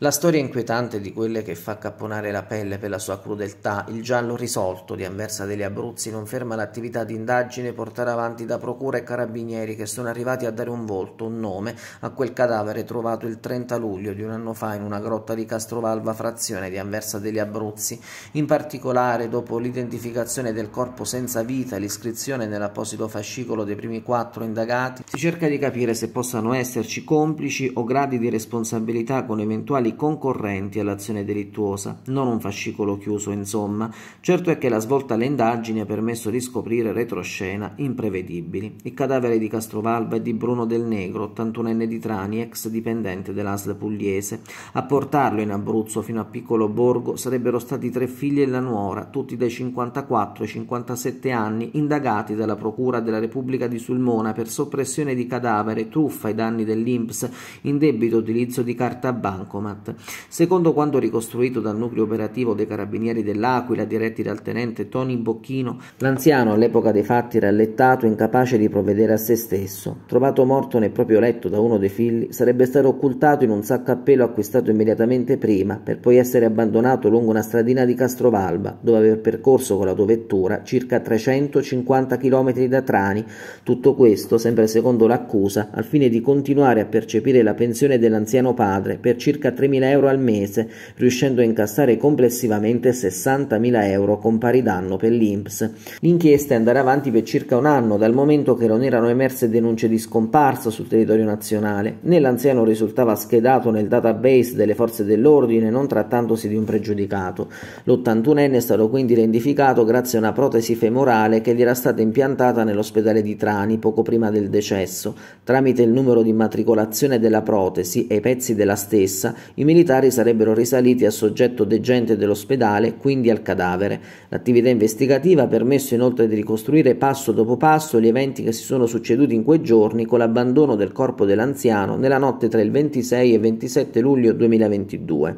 La storia inquietante di quelle che fa capponare la pelle per la sua crudeltà, il giallo risolto di Anversa degli Abruzzi non ferma l'attività di indagine portata avanti da procura e carabinieri che sono arrivati a dare un volto, un nome a quel cadavere trovato il 30 luglio di un anno fa in una grotta di Castrovalva frazione di Anversa degli Abruzzi. In particolare, dopo l'identificazione del corpo senza vita e l'iscrizione nell'apposito fascicolo dei primi quattro indagati, si cerca di capire se possano esserci complici o gradi di responsabilità con eventuali eventuali concorrenti all'azione delittuosa, non un fascicolo chiuso, insomma. Certo è che la svolta alle indagini ha permesso di scoprire retroscena imprevedibili. Il cadavere di Castrovalva e di Bruno Del Negro, 81enne di Trani, ex dipendente dell'ASL pugliese. A portarlo in Abruzzo fino a Piccolo Borgo sarebbero stati tre figli e la nuora, tutti dai 54 ai 57 anni, indagati dalla Procura della Repubblica di Sulmona per soppressione di cadavere, truffa ai danni dell'INPS, indebito utilizzo di carta bancomat. Bancomat. Secondo quanto ricostruito dal nucleo operativo dei carabinieri dell'Aquila, diretti dal tenente Tony Bocchino, l'anziano all'epoca dei fatti era allettato e incapace di provvedere a se stesso, trovato morto nel proprio letto da uno dei figli, sarebbe stato occultato in un sacco a pelo acquistato immediatamente prima, per poi essere abbandonato lungo una stradina di Castrovalba, dove aver percorso con la l'autovettura circa 350 km da Trani. Tutto questo, sempre secondo l'accusa, al fine di continuare a percepire la pensione dell'anziano padre per circa 3 3.000 euro al mese, riuscendo a incassare complessivamente 60.000 euro con pari danno per l'INPS. L'inchiesta è andata avanti per circa un anno, dal momento che non erano emerse denunce di scomparsa sul territorio nazionale, né l'anziano risultava schedato nel database delle forze dell'ordine, non trattandosi di un pregiudicato. L'81enne è stato quindi identificato grazie a una protesi femorale che gli era stata impiantata nell'ospedale di Trani poco prima del decesso. Tramite il numero di immatricolazione della protesi e i pezzi della stessa, i militari sarebbero risaliti al soggetto degente dell'ospedale, quindi al cadavere. L'attività investigativa ha permesso inoltre di ricostruire passo dopo passo gli eventi che si sono succeduti in quei giorni con l'abbandono del corpo dell'anziano nella notte tra il 26 e il 27 luglio 2022.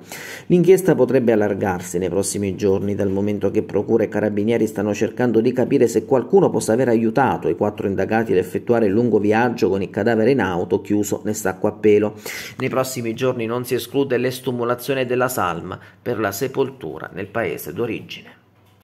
L'inchiesta potrebbe allargarsi nei prossimi giorni, dal momento che procura e carabinieri stanno cercando di capire se qualcuno possa aver aiutato i quattro indagati ad effettuare il lungo viaggio con il cadavere in auto chiuso nel sacco a pelo. Nei prossimi giorni non si esclude dell'estumulazione della salma per la sepoltura nel paese d'origine.